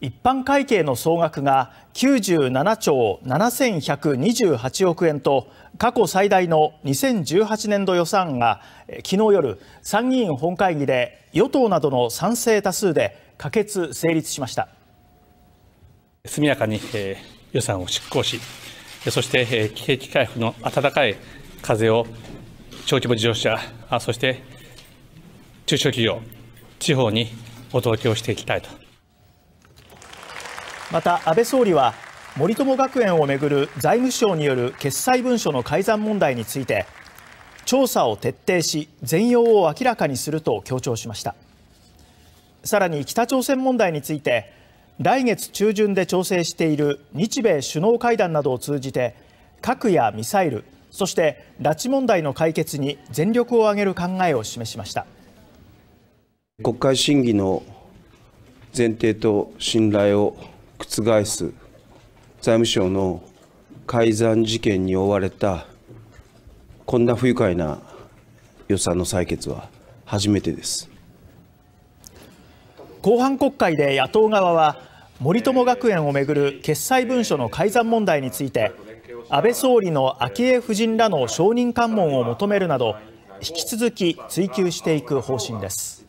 一般会計の総額が97兆7128億円と過去最大の2018年度予算が昨日夜参議院本会議で与党などの賛成多数で可決・成立しました速やかに、えー、予算を執行しそして、えー、景気回復の暖かい風を小規模事業者そして中小企業地方にお届けをしていきたいとまた安倍総理は森友学園をめぐる財務省による決裁文書の改ざん問題について調査を徹底し全容を明らかにすると強調しましたさらに北朝鮮問題について来月中旬で調整している日米首脳会談などを通じて核やミサイルそして拉致問題の解決に全力を挙げる考えを示しました国会審議の前提と信頼を覆す財務省の改ざん事件に追われたこんな不愉快な予算の採決は初めてです後半国会で野党側は森友学園をめぐる決裁文書の改ざん問題について安倍総理の昭恵夫人らの証人喚問を求めるなど引き続き追及していく方針です。